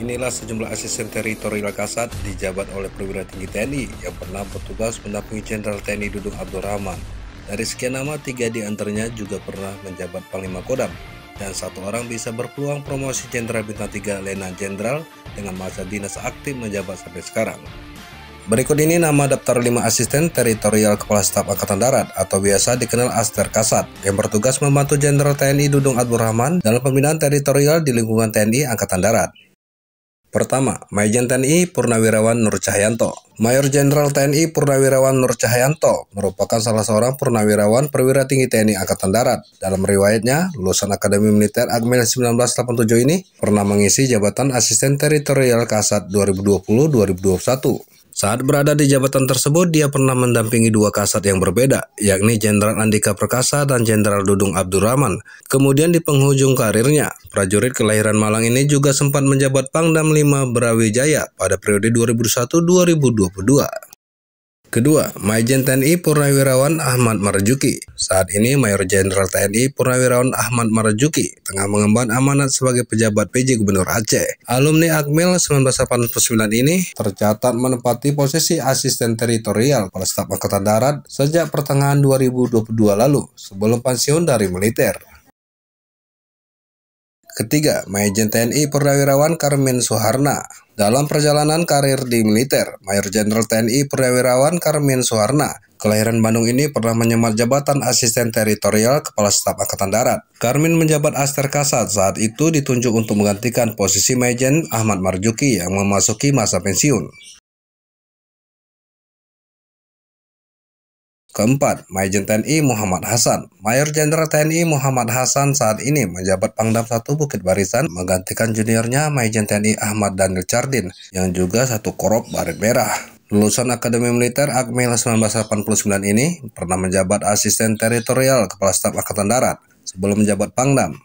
Inilah sejumlah asisten teritorial Kasat dijabat oleh perwira tinggi TNI yang pernah bertugas mendampingi Jenderal TNI Dudung Abdurrahman. Dari sekian nama, tiga di antaranya juga pernah menjabat Panglima Kodam dan satu orang bisa berpeluang promosi Jenderal Bintang 3 Lena Jenderal dengan masa dinas aktif menjabat sampai sekarang. Berikut ini nama daftar 5 asisten teritorial Kepala Staf Angkatan Darat atau biasa dikenal Aster Kasat yang bertugas membantu Jenderal TNI Dudung Abdurrahman dalam pembinaan teritorial di lingkungan TNI Angkatan Darat. Pertama, Mayjen TNI Purnawirawan Nur Cahyanto. Mayor Jenderal TNI Purnawirawan Nur Cahyanto merupakan salah seorang purnawirawan perwira tinggi TNI Angkatan Darat. Dalam riwayatnya, lulusan Akademi Militer Agmil 1987 ini pernah mengisi jabatan Asisten Teritorial Kasat 2020-2021. Saat berada di jabatan tersebut, dia pernah mendampingi dua kasat yang berbeda, yakni Jenderal Andika Perkasa dan Jenderal Dudung Abdurrahman. Kemudian di penghujung karirnya, prajurit kelahiran Malang ini juga sempat menjabat Pangdam 5 Brawijaya pada periode 2001-2022. Kedua, Majen TNI Purnawirawan Ahmad Marjuki. Saat ini Mayor Jenderal TNI Purnawirawan Ahmad Marjuki tengah mengemban amanat sebagai pejabat PJ Gubernur Aceh. Alumni Akmil 1989 ini tercatat menempati posisi asisten teritorial pada staf angkatan darat sejak pertengahan 2022 lalu sebelum pensiun dari militer. Ketiga, Majen TNI Purnawirawan Karmin Suharna. Dalam perjalanan karir di militer, Mayor Jenderal TNI Purnawirawan Karmin Suharna, kelahiran Bandung ini pernah menyemat jabatan asisten teritorial Kepala Staf Angkatan Darat. Karmin menjabat Aster Kasat saat itu ditunjuk untuk menggantikan posisi Majen Ahmad Marjuki yang memasuki masa pensiun. Keempat, Majen TNI Muhammad Hasan. Mayor Jenderal TNI Muhammad Hasan saat ini menjabat Pangdam 1 Bukit Barisan menggantikan juniornya Majen TNI Ahmad Daniel Cardin yang juga satu korop baret merah. Lulusan Akademi Militer Akmil 1989 ini pernah menjabat asisten teritorial Kepala Staf Angkatan Darat sebelum menjabat Pangdam.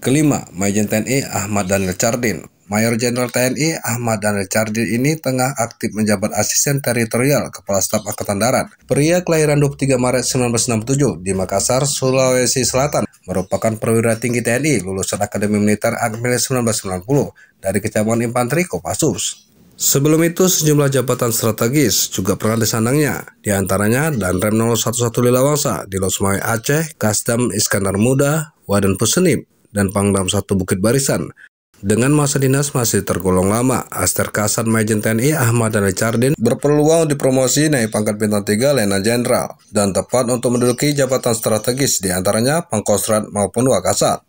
Kelima, Majen TNI Ahmad Daniel Cardin. Mayor Jenderal TNI Ahmad Dan Richardi ini tengah aktif menjabat asisten teritorial Kepala Staf Angkatan Darat. Pria kelahiran 23 Maret 1967 di Makassar, Sulawesi Selatan, merupakan perwira tinggi TNI lulusan Akademi Militer Akmil 1990 dari Kecamatan Infanteri Kopassus. Sebelum itu, sejumlah jabatan strategis juga pernah disandangnya, di antaranya Danrem 011 Lilawangsa di Losmawe Aceh, Kasdam Iskandar Muda, Wadan Pusenip, dan Pangdam 1 Bukit Barisan, dengan masa dinas masih tergolong lama, Aster Kasan Majen TNI Ahmad dan berpeluang dipromosi naik pangkat bintang 3 Lena Jenderal dan tepat untuk menduduki jabatan strategis di antaranya Pangkostrat maupun Wakasat.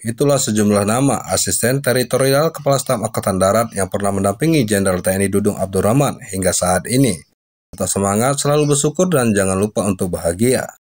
Itulah sejumlah nama asisten teritorial Kepala Staf Angkatan Darat yang pernah mendampingi Jenderal TNI Dudung Abdurrahman hingga saat ini. Tetap semangat, selalu bersyukur, dan jangan lupa untuk bahagia.